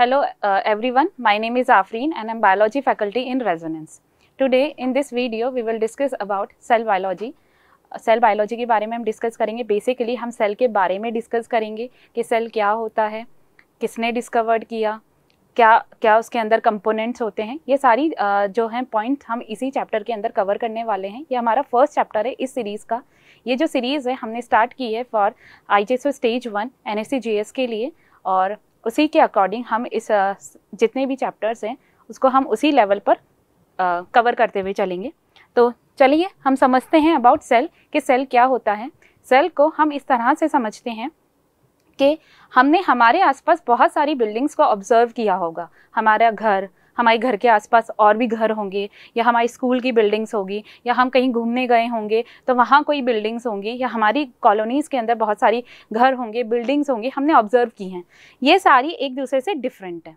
Hello uh, everyone, my name is Afreen and am biology faculty in Resonance. Today in this video we will discuss about cell biology. Cell uh, biology के बारे में हम discuss करेंगे basically हम cell के बारे में discuss करेंगे कि सेल क्या होता है किसने डिस्कवर्ड किया क्या क्या उसके अंदर कंपोनेंट्स होते हैं ये सारी uh, जो हैं पॉइंट हम इसी चैप्टर के अंदर कवर करने वाले हैं ये हमारा फर्स्ट चैप्टर है इस सीरीज़ का ये जो सीरीज़ है हमने स्टार्ट की है for I stage one N के लिए और उसी के अकॉर्डिंग हम इस जितने भी चैप्टर्स हैं उसको हम उसी लेवल पर कवर करते हुए चलेंगे तो चलिए हम समझते हैं अबाउट सेल कि सेल क्या होता है सेल को हम इस तरह से समझते हैं कि हमने हमारे आसपास बहुत सारी बिल्डिंग्स को ऑब्ज़र्व किया होगा हमारा घर हमारे घर के आसपास और भी घर होंगे या हमारे स्कूल की बिल्डिंग्स होगी या हम कहीं घूमने गए होंगे तो वहाँ कोई बिल्डिंग्स होंगी या हमारी कॉलोनीज़ के अंदर बहुत सारी घर होंगे बिल्डिंग्स होंगी हमने ऑब्जर्व की हैं ये सारी एक दूसरे से डिफरेंट है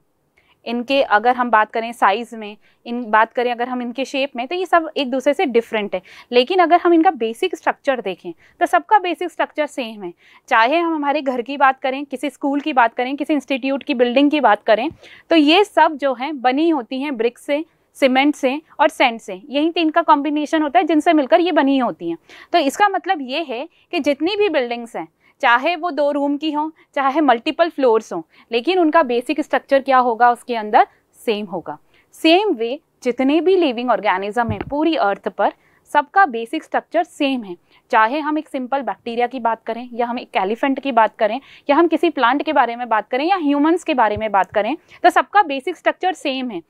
इनके अगर हम बात करें साइज़ में इन बात करें अगर हम इनके शेप में तो ये सब एक दूसरे से डिफरेंट है लेकिन अगर हम इनका बेसिक स्ट्रक्चर देखें तो सबका बेसिक स्ट्रक्चर सेम है चाहे हम हमारे घर की बात करें किसी स्कूल की बात करें किसी इंस्टीट्यूट की बिल्डिंग की बात करें तो ये सब जो है बनी होती हैं ब्रिक्स से सीमेंट से और सेंट से यही तीन का कॉम्बिनेशन होता है जिनसे मिलकर ये बनी होती हैं तो इसका मतलब ये है कि जितनी भी बिल्डिंग्स हैं चाहे वो दो रूम की हों चाहे मल्टीपल फ्लोर्स हों लेकिन उनका बेसिक स्ट्रक्चर क्या होगा उसके अंदर सेम होगा सेम वे जितने भी लिविंग ऑर्गेनिज्म हैं पूरी अर्थ पर सबका बेसिक स्ट्रक्चर सेम है चाहे हम एक सिंपल बैक्टीरिया की बात करें या हम एक एलिफेंट की बात करें या हम किसी प्लांट के बारे में बात करें या ह्यूमंस के बारे में बात करें तो सबका बेसिक स्ट्रक्चर सेम है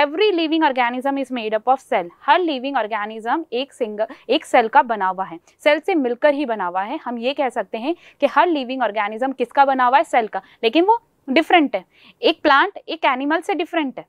every living organism is made up of cell हर लिविंग ऑर्गेनिज्म एक सिंगल एक सेल का बना हुआ है सेल से मिलकर ही बना हुआ है हम ये कह सकते हैं कि हर लिविंग ऑर्गेनिज्म किसका बना हुआ है सेल का लेकिन वो डिफरेंट है एक प्लांट एक एनिमल से डिफरेंट है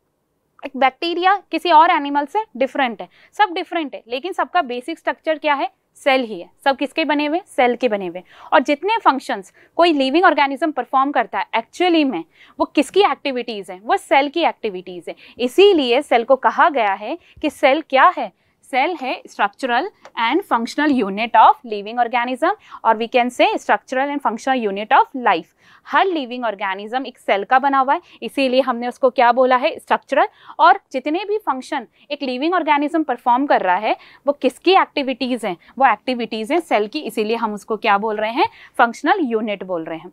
एक बैक्टीरिया किसी और एनिमल से डिफरेंट है सब डिफरेंट है लेकिन सबका बेसिक स्ट्रक्चर क्या है सेल ही है सब किसके बने हुए सेल के बने हुए और जितने फंक्शंस कोई लिविंग ऑर्गेनिज्म परफॉर्म करता है एक्चुअली में वो किसकी एक्टिविटीज़ हैं वो सेल की एक्टिविटीज़ है इसीलिए सेल को कहा गया है कि सेल क्या है सेल है structural and functional unit of living organism और we can say structural and functional unit of life हर लिविंग ऑर्गेनिज्म एक सेल का बना हुआ है इसीलिए हमने उसको क्या बोला है स्ट्रक्चरल और जितने भी फंक्शन एक लिविंग ऑर्गेनिज्म परफॉर्म कर रहा है वो किसकी एक्टिविटीज़ हैं वो एक्टिविटीज़ हैं सेल की इसीलिए हम उसको क्या बोल रहे हैं फंक्शनल यूनिट बोल रहे हैं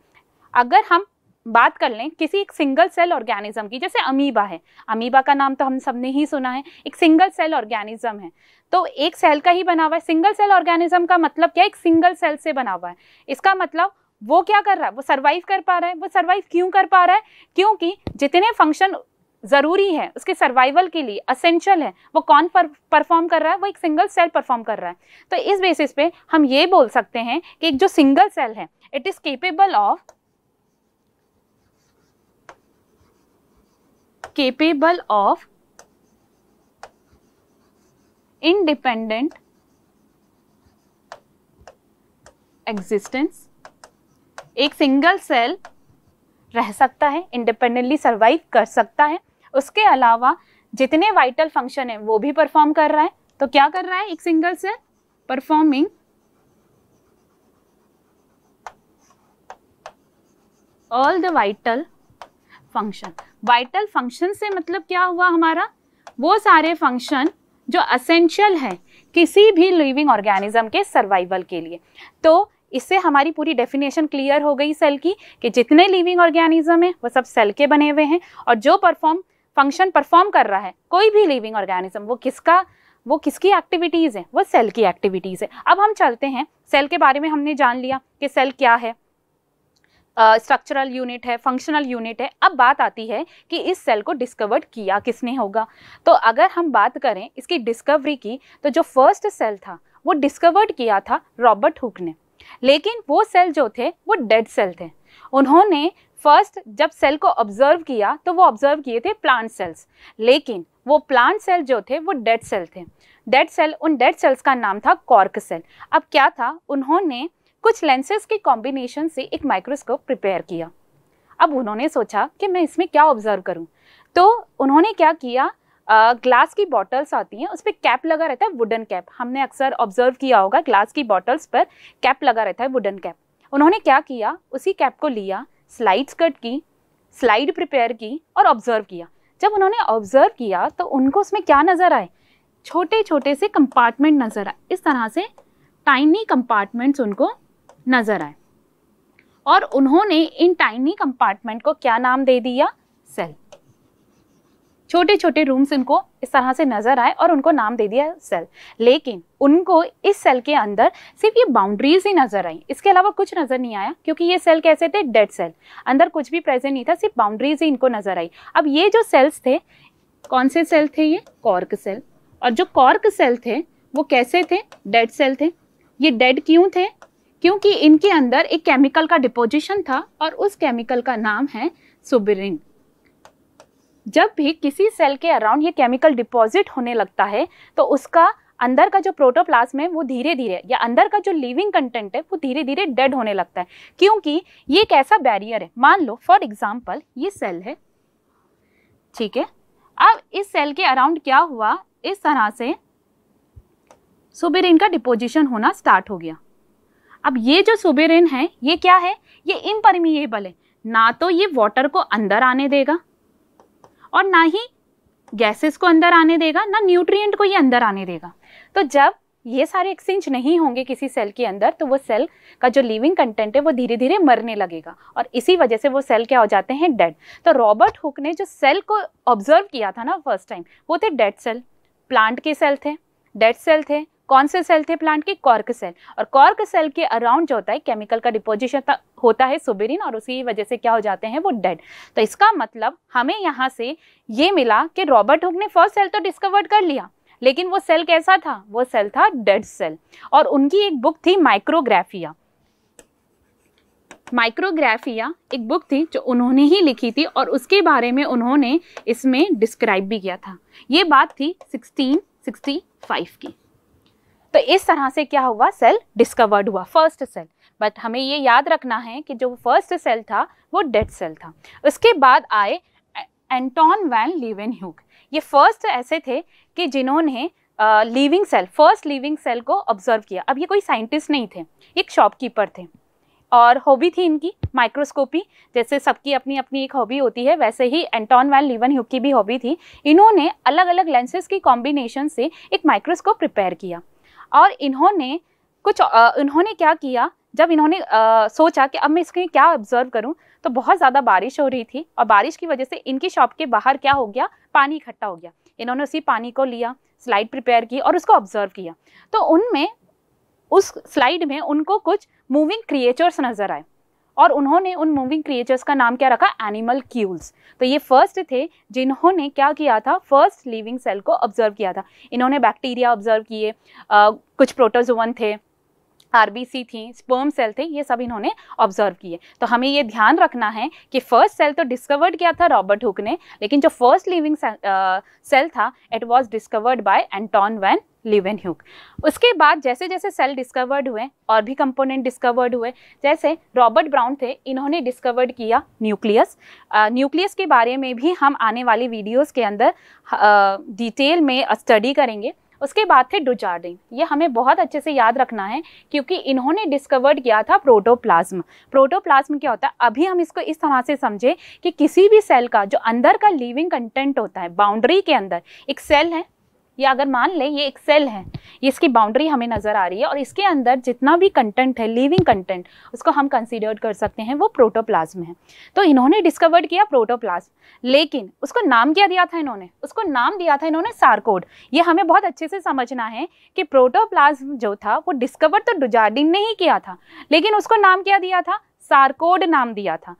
अगर हम बात कर लें किसी एक सिंगल सेल ऑर्गेनिज्म की जैसे अमीबा है अमीबा का नाम तो हम सब ने ही सुना है एक सिंगल सेल ऑर्गेनिज्म है तो एक सेल का ही बना हुआ है सिंगल सेल ऑर्गेनिज्म का मतलब क्या एक सिंगल सेल से बना हुआ है इसका मतलब वो क्या कर रहा है वो सर्वाइव कर पा रहा है वो सर्वाइव क्यों कर पा रहा है क्योंकि जितने फंक्शन ज़रूरी है उसके सर्वाइवल के लिए असेंशियल है वो कौन परफॉर्म कर रहा है वो एक सिंगल सेल परफॉर्म कर रहा है तो इस बेसिस पे हम ये बोल सकते हैं कि एक जो सिंगल सेल है it is capable of capable of independent existence एक सिंगल सेल रह सकता है इंडिपेंडेंटली सर्वाइव कर सकता है उसके अलावा जितने वाइटल फंक्शन है वो भी परफॉर्म कर रहा है तो क्या कर रहा है एक single cell performing all the vital function vital function से मतलब क्या हुआ हमारा वो सारे फंक्शन जो असेंशियल है किसी भी लिविंग ऑर्गेनिज्म के सर्वाइवल के लिए तो इससे हमारी पूरी डेफिनेशन क्लियर हो गई सेल की कि जितने लिविंग ऑर्गेनिज्म हैं वो सब सेल के बने हुए हैं और जो परफॉर्म फंक्शन परफॉर्म कर रहा है कोई भी लिविंग ऑर्गेनिज्म वो किसका वो किसकी एक्टिविटीज़ है वो सेल की एक्टिविटीज़ है अब हम चलते हैं सेल के बारे में हमने जान लिया कि सेल क्या है स्ट्रक्चरल यूनिट है फंक्शनल यूनिट है अब बात आती है कि इस सेल को डिस्कवर्ड किया किसने होगा तो अगर हम बात करें इसकी डिस्कवरी की तो जो फर्स्ट सेल था वो डिस्कवर्ड किया था रॉबर्ट हुक ने लेकिन वो सेल जो थे वो डेड सेल थे उन्होंने फर्स्ट जब सेल को ऑब्जर्व किया तो वो ऑब्जर्व किए थे प्लांट सेल्स लेकिन वो प्लांट सेल जो थे वो डेड सेल थे डेड सेल उन डेड सेल्स का नाम था कॉर्क सेल अब क्या था उन्होंने कुछ लेंसेज के कॉम्बिनेशन से एक माइक्रोस्कोप प्रिपेयर किया अब उन्होंने सोचा कि मैं इसमें क्या ऑब्जर्व करूं तो उन्होंने क्या किया ग्लास की बॉटल्स आती हैं उस पर कैप लगा रहता है वुडन कैप हमने अक्सर ऑब्जर्व किया होगा ग्लास की बॉटल्स पर कैप लगा रहता है वुडन कैप उन्होंने क्या किया उसी कैप को लिया स्लाइड्स कट की स्लाइड प्रिपेयर की और ऑब्जर्व किया जब उन्होंने ऑब्जर्व किया तो उनको उसमें क्या नज़र आए छोटे छोटे से कंपार्टमेंट नज़र आए इस तरह से टाइनी कंपार्टमेंट्स उनको नजर आए और उन्होंने इन टाइनी कंपार्टमेंट को क्या नाम दे दिया सेल छोटे छोटे रूम्स इनको इस तरह से नजर आए और उनको नाम दे दिया सेल लेकिन उनको इस सेल के अंदर सिर्फ ये बाउंड्रीज ही नजर आई इसके अलावा कुछ नजर नहीं आया क्योंकि ये सेल कैसे थे डेड सेल अंदर कुछ भी प्रेजेंट नहीं था सिर्फ बाउंड्रीज ही इनको नजर आई अब ये जो सेल्स थे कौन से सेल थे ये कॉर्क सेल और जो कॉर्क सेल थे वो कैसे थे डेड सेल थे ये डेड क्यों थे क्योंकि इनके अंदर एक केमिकल का डिपोजिशन था और उस केमिकल का नाम है सुबरिन जब भी किसी सेल के अराउंड ये केमिकल डिपॉजिट होने लगता है तो उसका अंदर का जो प्रोटोप्लाज्म है वो धीरे धीरे या अंदर का जो लिविंग कंटेंट है वो धीरे धीरे डेड होने लगता है क्योंकि ये एक ऐसा बैरियर है मान लो फॉर एग्जाम्पल ये सेल है ठीक है अब इस सेल के अराउंड क्या हुआ इस तरह से सुबेरिन का डिपोजिशन होना स्टार्ट हो गया अब ये जो सुबेरिन है ये क्या है ये इम्परमिएबल है ना तो ये वाटर को अंदर आने देगा और ना ही गैसेस को अंदर आने देगा ना न्यूट्रिएंट को ये अंदर आने देगा तो जब ये सारे एक्सचेंज नहीं होंगे किसी सेल के अंदर तो वो सेल का जो लिविंग कंटेंट है वो धीरे धीरे मरने लगेगा और इसी वजह से वो सेल क्या हो जाते हैं डेड तो रॉबर्ट हुक ने जो सेल को ऑब्जर्व किया था ना फर्स्ट टाइम वो थे डेड सेल प्लांट के सेल थे डेड सेल थे कौन से सेल थे प्लांट के कॉर्क सेल और कॉर्क सेल के अराउंड जो होता है केमिकल का डिपोजिशन होता है सुबेरिन और उसी वजह से क्या हो जाते हैं वो डेड तो इसका मतलब हमें यहाँ से ये मिला कि रॉबर्ट हुक ने फर्स्ट सेल तो डिस्कवर्ड कर लिया लेकिन वो सेल कैसा था वो सेल था डेड सेल और उनकी एक बुक थी माइक्रोग्राफिया माइक्रोग्राफिया एक बुक थी जो उन्होंने ही लिखी थी और उसके बारे में उन्होंने इसमें डिस्क्राइब भी किया था ये बात थी 1665 की तो इस तरह से क्या हुआ सेल डिस्कवर्ड हुआ फर्स्ट सेल बट हमें ये याद रखना है कि जो फर्स्ट सेल था वो डेड सेल था उसके बाद आए एंटोन वैन लिवेन ह्यूग ये फर्स्ट ऐसे थे कि जिन्होंने living cell first living cell को ऑब्जर्व किया अब ये कोई साइंटिस्ट नहीं थे एक शॉपकीपर थे और हॉबी थी इनकी माइक्रोस्कोपी जैसे सबकी अपनी अपनी एक हॉबी होती है वैसे ही एंटोन वैन लिवन ह्यूग की भी हॉबी थी इन्होंने अलग अलग लेंसेज की कॉम्बिनेशन से एक माइक्रोस्कोप प्रिपेयर किया और इन्होंने कुछ इन्होंने क्या किया जब इन्होंने सोचा कि अब मैं इसके क्या ऑब्जर्व करूं तो बहुत ज़्यादा बारिश हो रही थी और बारिश की वजह से इनकी शॉप के बाहर क्या हो गया पानी इकट्ठा हो गया इन्होंने उसी पानी को लिया स्लाइड प्रिपेयर की और उसको ऑब्जर्व किया तो उनमें उस स्लाइड में उनको कुछ मूविंग क्रिएचर्स नज़र आए और उन्होंने उन मूविंग क्रिएचर्स का नाम क्या रखा एनिमल क्यूल्स तो ये फर्स्ट थे जिन्होंने क्या किया था फर्स्ट लिविंग सेल को ऑब्जर्व किया था इन्होंने बैक्टीरिया ऑब्जर्व किए कुछ प्रोटोजोवन थे आरबीसी थी स्पर्म सेल थे ये सब इन्होंने ऑब्जर्व किए तो हमें ये ध्यान रखना है कि फर्स्ट सेल तो डिस्कवर्ड किया था रॉबर्ट हुक ने लेकिन जो फर्स्ट लिविंग सेल था it was discovered by Anton van Leeuwenhoek उसके बाद जैसे जैसे सेल डिस्कवर्ड हुए और भी कंपोनेंट डिस्कवर्ड हुए जैसे रॉबर्ट ब्राउन थे इन्होंने डिस्कवर्ड किया न्यूक्लियस न्यूक्लियस के बारे में भी हम आने वाली वीडियोस के अंदर डिटेल में स्टडी करेंगे उसके बाद थे डुजार्डिन ये हमें बहुत अच्छे से याद रखना है क्योंकि इन्होंने डिस्कवर्ड किया था प्रोटोप्लाज्म प्रोटोप्लाज्म क्या होता है अभी हम इसको इस तरह से समझे कि किसी भी सेल का जो अंदर का लिविंग कंटेंट होता है बाउंड्री के अंदर एक सेल है या अगर मान लें ये एक सेल है इसकी बाउंड्री हमें नज़र आ रही है और इसके अंदर जितना भी कंटेंट है लिविंग कंटेंट उसको हम कंसिडर कर सकते हैं वो प्रोटोप्लाज्म है तो इन्होंने डिस्कवर्ड किया प्रोटोप्लाज्म लेकिन उसको नाम क्या दिया था इन्होंने उसको नाम दिया था इन्होंने सार्कोड ये हमें बहुत अच्छे से समझना है कि प्रोटोप्लाज्म जो था वो डिस्कवर तो डुजार्डिन ने ही किया था लेकिन उसको नाम क्या दिया था सार्कोड नाम दिया था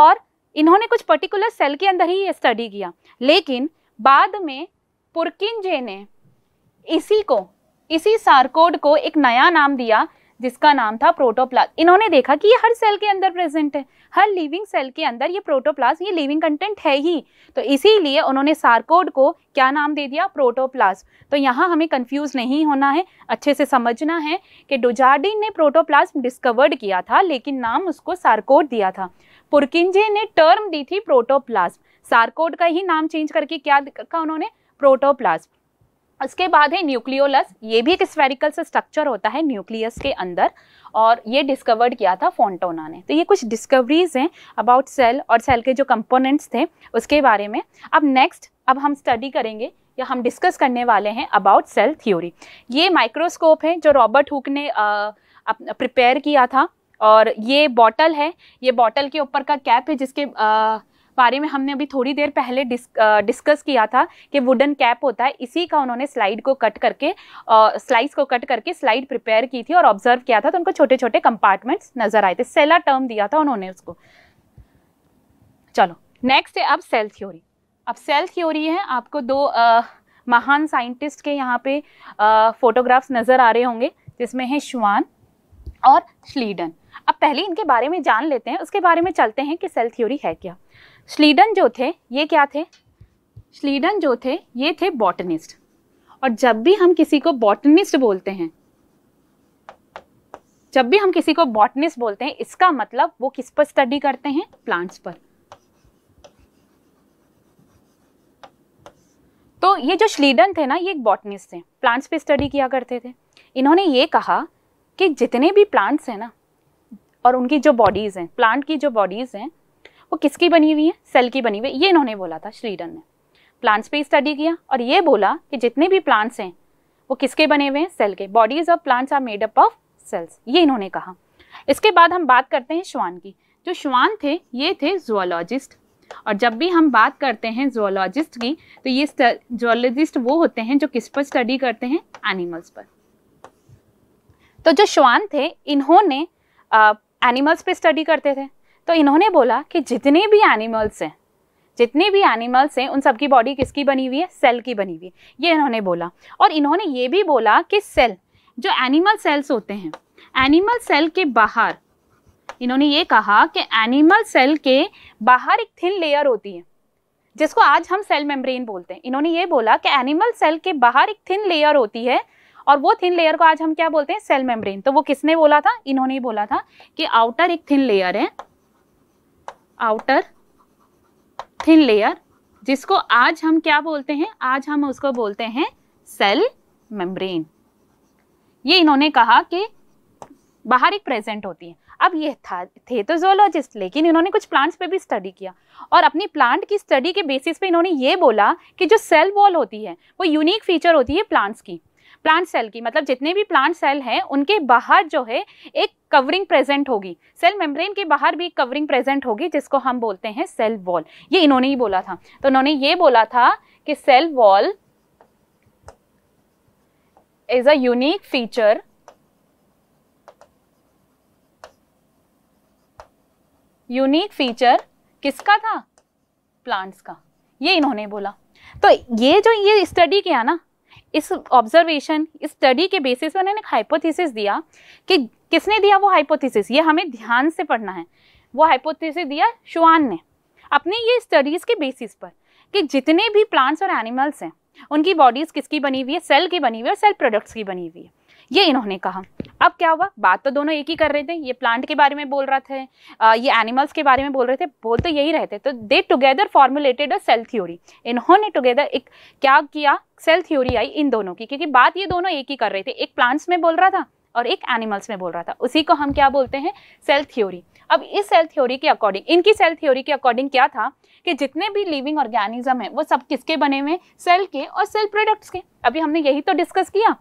और इन्होंने कुछ पर्टिकुलर सेल के अंदर ही ये स्टडी किया लेकिन बाद में पुरकिन जे ने इसी को इसी सार्कोड को एक नया नाम दिया जिसका नाम था प्रोटोप्लाज इन्होंने देखा कि ये हर सेल के अंदर प्रेजेंट है हर लिविंग सेल के अंदर ये प्रोटोप्लाज ये लिविंग कंटेंट है ही तो इसीलिए उन्होंने सार्कोड को क्या नाम दे दिया प्रोटोप्लाज तो यहाँ हमें कंफ्यूज नहीं होना है अच्छे से समझना है कि डुजार्डिन ने प्रोटोप्लाज डिस्कवर्ड किया था लेकिन नाम उसको सार्कोड दिया था पुरकिंजे ने टर्म दी थी प्रोटोप्लाज सार्कोड का ही नाम चेंज करके क्या कहा उन्होंने प्रोटोप्लाज्म उसके बाद है न्यूक्लियोलस ये भी एक स्फेरिकल से स्ट्रक्चर होता है न्यूक्लियस के अंदर और ये डिस्कवर्ड किया था फोंटोना ने तो ये कुछ डिस्कवरीज हैं अबाउट सेल और सेल के जो कंपोनेंट्स थे उसके बारे में अब नेक्स्ट अब हम स्टडी करेंगे या हम डिस्कस करने वाले हैं अबाउट सेल थ्योरी ये माइक्रोस्कोप है जो रॉबर्ट हुक ने प्रिपेयर किया था और ये बॉटल है ये बॉटल के ऊपर का कैप है जिसके आ, बारे में हमने अभी थोड़ी देर पहले डिस्क, डिस्कस किया था कि वुडन कैप होता है इसी का उन्होंने स्लाइड को कट करके स्लाइस को कट करके स्लाइड प्रिपेयर की थी और ऑब्जर्व किया था तो उनको छोटे छोटे कंपार्टमेंट्स नजर आए थे सेला टर्म दिया था उन्होंने उसको चलो नेक्स्ट है अब सेल थ्योरी अब सेल थ्योरी है आपको दो आ, महान साइंटिस्ट के यहाँ पे फोटोग्राफ्स नज़र आ रहे होंगे जिसमें है शुआन और श्लीडन अब पहले इनके बारे में जान लेते हैं उसके बारे में चलते हैं कि सेल थ्योरी है क्या स्लीडन जो थे ये क्या थे स्लीडन जो थे ये थे बॉटनिस्ट और जब भी हम किसी को बॉटनिस्ट बोलते हैं जब भी हम किसी को बॉटनिस्ट बोलते हैं इसका मतलब वो किस पर स्टडी करते हैं प्लांट्स पर तो ये जो श्लीडन थे ना ये एक बॉटनिस्ट थे प्लांट्स पे स्टडी किया करते थे इन्होंने ये कहा कि जितने भी प्लांट्स हैं ना और उनकी जो बॉडीज़ हैं प्लांट की जो बॉडीज़ हैं वो किसकी बनी हुई है सेल की बनी हुई है ये इन्होंने बोला था श्रीडन ने प्लांट्स पे स्टडी किया और ये बोला कि जितने भी प्लांट्स हैं वो किसके बने हुए हैं सेल के bodies of plants are made up of cells ये इन्होंने कहा इसके बाद हम बात करते हैं श्वान की जो श्वान थे ये थे जोलॉजिस्ट और जब भी हम बात करते हैं जोलॉजिस्ट की तो ये जोलॉजिस्ट वो होते हैं जो किस पर स्टडी करते हैं एनिमल्स पर तो जो श्वान थे इन्होंने एनिमल्स पे स्टडी करते थे तो इन्होंने बोला कि जितने भी एनिमल्स हैं जितने भी एनिमल्स हैं उन सबकी बॉडी किसकी बनी हुई है सेल की बनी हुई है ये इन्होंने बोला और इन्होंने ये भी बोला कि सेल जो एनिमल सेल्स होते हैं एनिमल सेल के बाहर इन्होंने ये कहा कि एनिमल सेल के बाहर एक थिन लेयर होती है जिसको आज हम सेल मेम्ब्रेन बोलते हैं इन्होंने ये बोला कि एनिमल सेल के बाहर एक थिन लेयर होती है और वो थिन लेयर को आज हम क्या बोलते हैं सेल मेम्ब्रेन तो वो किसने बोला था इन्होंने बोला था कि आउटर एक थिन लेयर है आउटर थिन लेयर जिसको आज हम क्या बोलते हैं आज हम उसको बोलते हैं सेल मेम्ब्रेन ये इन्होंने कहा कि बाहर एक प्रेजेंट होती है अब ये था थे तो जोलॉजिस्ट लेकिन इन्होंने कुछ प्लांट्स पे भी स्टडी किया और अपनी प्लांट की स्टडी के बेसिस पे इन्होंने ये बोला कि जो सेल वॉल होती है वो यूनिक फीचर होती है प्लांट्स की प्लांट सेल की मतलब जितने भी प्लांट सेल हैं उनके बाहर जो है एक कवरिंग प्रेजेंट होगी सेल मेम्ब्रेन के बाहर भी कवरिंग प्रेजेंट होगी जिसको हम बोलते हैं सेल वॉल ये इन्होंने ही बोला था तो उन्होंने ये बोला था कि cell wall is a unique feature unique feature किसका था प्लांट्स का ये इन्होंने बोला तो ये जो ये स्टडी किया ना इस ऑब्जर्वेशन इस स्टडी के बेसिस पर उन्होंने एक हाइपोथीसिस दिया कि किसने दिया वो हाइपोथीसिस ये हमें ध्यान से पढ़ना है वो हाइपोथीसिस दिया शुआन ने अपने ये स्टडीज़ के बेसिस पर कि जितने भी प्लांट्स और एनिमल्स हैं उनकी बॉडीज़ किसकी बनी हुई है सेल की बनी हुई है और सेल प्रोडक्ट्स की बनी हुई है ये इन्होंने कहा अब क्या हुआ बात तो दोनों एक ही कर रहे थे ये प्लांट के बारे में बोल रहा थे ये एनिमल्स के बारे में बोल रहे थे बोल तो यही रहते तो they together formulated a cell theory इन्होंने टुगेदर एक क्या किया सेल थ्योरी आई इन दोनों की क्योंकि बात ये दोनों एक ही कर रहे थे एक प्लांट्स में बोल रहा था और एक एनिमल्स में बोल रहा था उसी को हम क्या बोलते हैं सेल थ्योरी अब इस सेल थ्योरी के अकॉर्डिंग इनकी सेल थ्योरी के अकॉर्डिंग क्या था कि जितने भी लिविंग ऑर्गेनिज्म है वो सब किसके बने हुए सेल के और सेल प्रोडक्ट्स के अभी हमने यही तो डिस्कस किया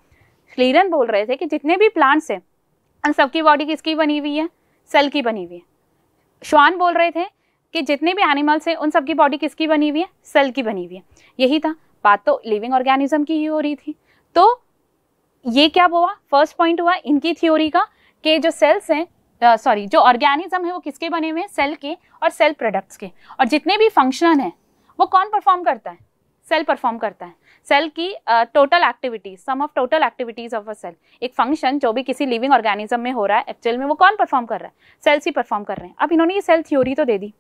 क्लीरन बोल रहे थे कि जितने भी प्लांट्स हैं उन सबकी बॉडी किसकी बनी हुई है सेल की बनी हुई है श्वान बोल रहे थे कि जितने भी एनिमल्स हैं उन सबकी बॉडी किसकी बनी हुई है सेल की बनी हुई है यही था बात तो लिविंग ऑर्गेनिज्म की ही हो रही थी तो ये क्या हुआ फर्स्ट पॉइंट हुआ इनकी थ्योरी का कि जो सेल्स हैं सॉरी जो ऑर्गेनिज्म है वो किसके बने हुए हैं सेल के और सेल प्रोडक्ट्स के और जितने भी फंक्शन हैं वो कौन परफॉर्म करता है सेल परफॉर्म करता है सेल की total activities sum of total activities of a cell एक फंक्शन जो भी किसी लिविंग ऑर्गेनिज्म में हो रहा है एक्चुअल में वो कौन परफॉर्म कर रहा है सेल्स ही परफॉर्म कर रहे हैं अब इन्होंने ये सेल थ्योरी तो दे दी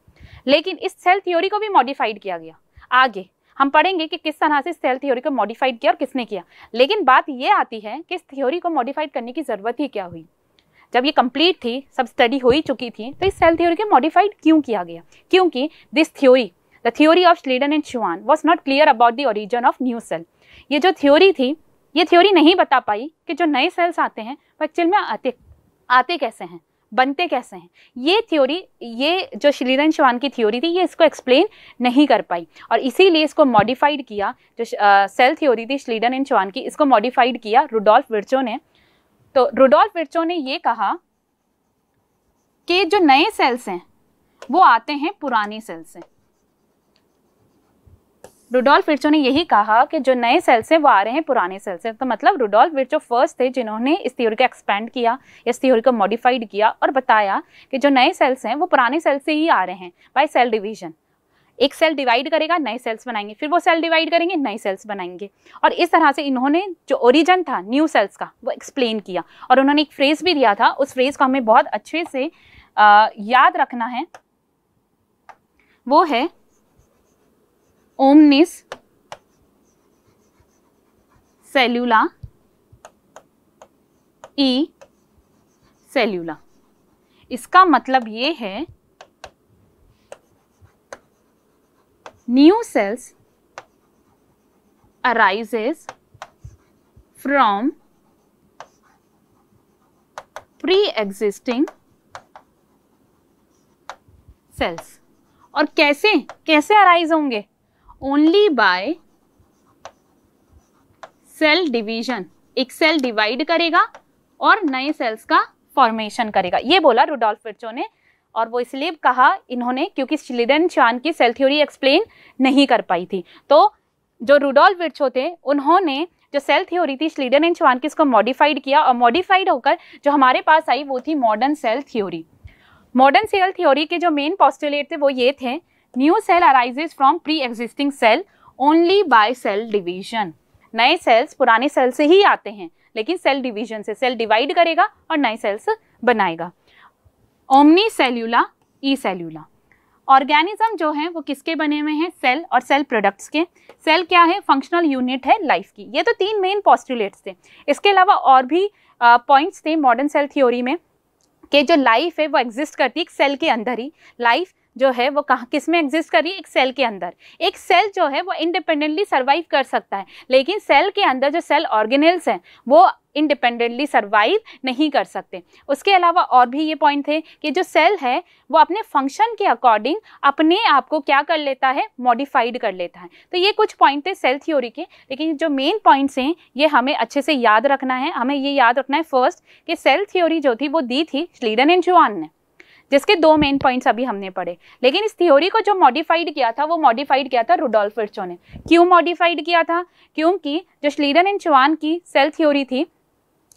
लेकिन इस सेल थ्योरी को भी मॉडिफाइड किया गया आगे हम पढ़ेंगे कि किस तरह से सेल थ्योरी को मॉडिफाइड किया और किसने किया लेकिन बात ये आती है कि इस थ्योरी को मॉडिफाइड करने की ज़रूरत ही क्या हुई जब ये कंप्लीट थी सब स्टडी हो ही चुकी थी तो इस सेल थ्योरी को मॉडिफाइड क्यों किया गया क्योंकि this theory the theory of Schleiden and Schwann was not clear about the origin of new cell ये जो थ्योरी थी ये थ्योरी नहीं बता पाई कि जो नए सेल्स आते हैं वो एक्चुअल में आते आते कैसे हैं बनते कैसे हैं ये थ्योरी ये जो श्रीरन शिवान की थ्योरी थी ये इसको एक्सप्लेन नहीं कर पाई और इसीलिए इसको मॉडिफाइड किया जो सेल थ्योरी थी श्रीडन एंड शिवान की इसको मॉडिफाइड किया रुडोल्फ विर्चो ने तो रुडोल्फ विर्चो ने ये कहा कि जो नए सेल्स हैं वो आते हैं पुराने सेल्स से रुडोल्फ विर्चो ने यही कहा कि जो नए सेल्स हैं वो आ रहे हैं पुराने सेल्स से तो मतलब रुडोल्फ विर्चो फर्स्ट थे जिन्होंने इस थ्योरी को एक्सपेंड किया इस थ्योरी को मॉडिफाइड किया और बताया कि जो नए सेल्स हैं वो पुराने सेल्स से ही आ रहे हैं बाय सेल डिवीजन एक सेल डिवाइड करेगा नए सेल्स बनाएंगे फिर वो सेल डिवाइड करेंगे नए सेल्स बनाएंगे और इस तरह से इन्होंने जो ओरिजन था न्यू सेल्स का वो एक्सप्लेन किया और उन्होंने एक फ्रेज भी दिया था उस फ्रेज को हमें बहुत अच्छे से आ, याद रखना है वो है omnis cellula e cellula इसका मतलब ये है new cells arises from pre existing cells और कैसे कैसे अराइज होंगे ओनली बाय सेल डिवीजन एक सेल डिवाइड करेगा और नए सेल्स का फॉर्मेशन करेगा ये बोला रूडोल्फ विर्चो ने और वो इसलिए कहा इन्होंने क्योंकि स्लिडन चान की सेल थ्योरी एक्सप्लेन नहीं कर पाई थी तो जो रुडोल्फ विर्चो थे उन्होंने जो सेल थ्योरी थी स्लीडन एंड चवान की इसको मॉडिफाइड किया और मॉडिफाइड होकर जो हमारे पास आई वो थी modern cell theory modern cell theory के जो मेन पॉस्टुलेट थे वो ये थे new cell arises from pre existing cell only by cell division नए सेल्स पुराने सेल से ही आते हैं लेकिन सेल डिवीजन से सेल डिवाइड करेगा और नए सेल्स बनाएगा ओमनी सेल्यूला ई सेल्यूला ऑर्गेनिज्म जो है वो किसके बने हुए हैं सेल और सेल प्रोडक्ट्स के सेल क्या है फंक्शनल यूनिट है लाइफ की ये तो तीन मेन पॉस्टुलेट्स थे इसके अलावा और भी पॉइंट्स थे मॉडर्न सेल थ्योरी में कि जो लाइफ है वो एग्जिस्ट करती है एक सेल के अंदर ही लाइफ जो है वो कहाँ किस में एग्जिस्ट कर रही है एक सेल के अंदर एक सेल जो है वो इंडिपेंडेंटली सर्वाइव कर सकता है लेकिन सेल के अंदर जो सेल ऑर्गेनल्स हैं वो इंडिपेंडेंटली सर्वाइव नहीं कर सकते उसके अलावा और भी ये पॉइंट थे कि जो सेल है वो अपने फंक्शन के अकॉर्डिंग अपने आप को क्या कर लेता है मॉडिफाइड कर लेता है तो ये कुछ पॉइंट थे सेल थ्योरी के लेकिन जो मेन पॉइंट्स हैं ये हमें अच्छे से याद रखना है हमें ये याद रखना है फर्स्ट कि सेल थ्योरी जो थी वो दी थी स्लीडन एंड जुआन ने जिसके दो मेन पॉइंट्स अभी हमने पढ़े लेकिन इस थ्योरी को जो मॉडिफाइड किया था वो मॉडिफाइड किया था रुडोल्फर्चो ने क्यों मॉडिफाइड किया था क्योंकि जो श्लीडन एंड चुवान की सेल थ्योरी थी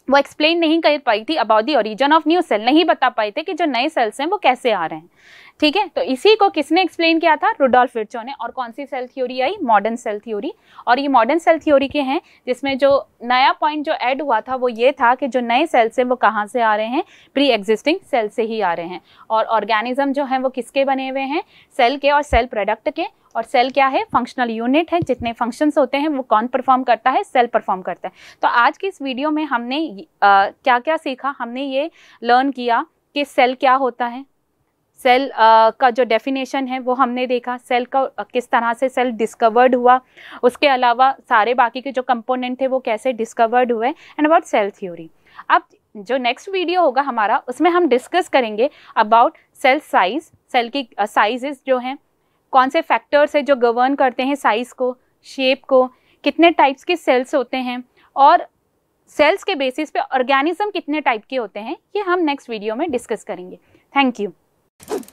वो एक्सप्लेन नहीं कर पाई थी about the origin of new cell नहीं बता पाए थे कि जो नए सेल्स हैं वो कैसे आ रहे हैं ठीक है तो इसी को किसने एक्सप्लेन किया था रुडोल्फ विर्चो ने और कौन सी सेल थ्योरी आई मॉडर्न सेल थ्योरी और ये मॉडर्न सेल थ्योरी के हैं जिसमें जो नया पॉइंट जो ऐड हुआ था वो ये था कि जो नए सेल्स हैं वो कहाँ से आ रहे हैं प्री एग्जिस्टिंग सेल से ही आ रहे हैं और ऑर्गेनिज्म जो हैं वो किसके बने हुए हैं सेल के और सेल प्रोडक्ट के और सेल क्या है फंक्शनल यूनिट है जितने फंक्शंस होते हैं वो कौन परफॉर्म करता है सेल परफॉर्म करता है तो आज की इस वीडियो में हमने आ, क्या क्या सीखा हमने ये लर्न किया कि सेल क्या होता है सेल का जो डेफिनेशन है वो हमने देखा सेल का किस तरह से सेल डिस्कवर्ड हुआ उसके अलावा सारे बाकी के जो कंपोनेंट थे वो कैसे डिस्कवर्ड हुए एंड अबाउट सेल थ्योरी अब जो नेक्स्ट वीडियो होगा हमारा उसमें हम डिस्कस करेंगे अबाउट सेल साइज सेल की साइजेस uh, जो हैं कौन से फैक्टर्स हैं जो गवर्न करते हैं साइज़ को शेप को कितने टाइप्स के सेल्स होते हैं और सेल्स के बेसिस पे ऑर्गेनिज्म कितने टाइप के होते हैं ये हम नेक्स्ट वीडियो में डिस्कस करेंगे थैंक यू you